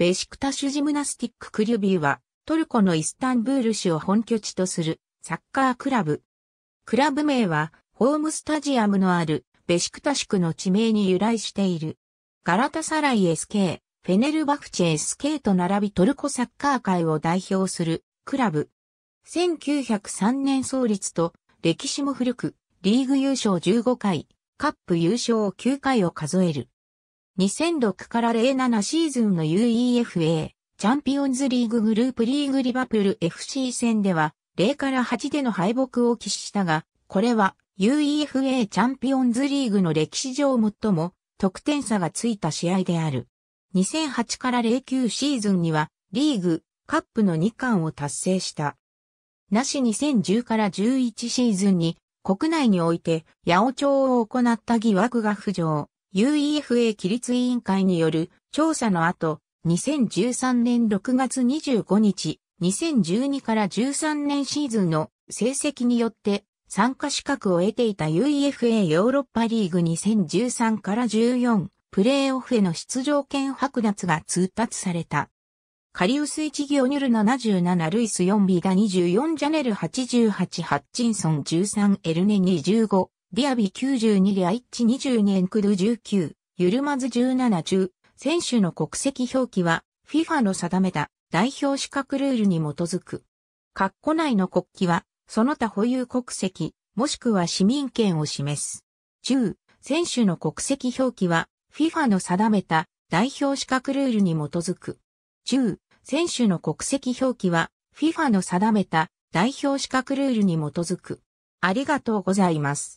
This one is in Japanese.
ベシクタシュジムナスティッククリュビーは、トルコのイスタンブール市を本拠地とするサッカークラブ。クラブ名は、ホームスタジアムのあるベシクタシクの地名に由来している。ガラタサライ SK、フェネルバフチェ SK と並びトルコサッカー界を代表するクラブ。1903年創立と歴史も古く、リーグ優勝15回、カップ優勝9回を数える。2006から07シーズンの UEFA チャンピオンズリーググループリーグリバプール FC 戦では0から8での敗北を喫したが、これは UEFA チャンピオンズリーグの歴史上最も得点差がついた試合である。2008から09シーズンにはリーグ、カップの2冠を達成した。なし2010から11シーズンに国内において八百長を行った疑惑が浮上。UEFA 規律委員会による調査の後、2013年6月25日、2012から13年シーズンの成績によって参加資格を得ていた UEFA ヨーロッパリーグ2013から14プレーオフへの出場権剥奪が通達された。カリウス1オニュル77ルイス4ビダ24ジャネル88ハッチンソン13エルネ25ディアビ92リアイッチ20年クル19、ゆるまず17中、選手の国籍表記は FIFA の定めた代表資格ルールに基づく。括弧内の国旗は、その他保有国籍、もしくは市民権を示す。中、選手の国籍表記は、FIFA の定めた代表資格ルールに基づく。中、選手の国籍表記は、FIFA の定めた代表資格ルールに基づく。ありがとうございます。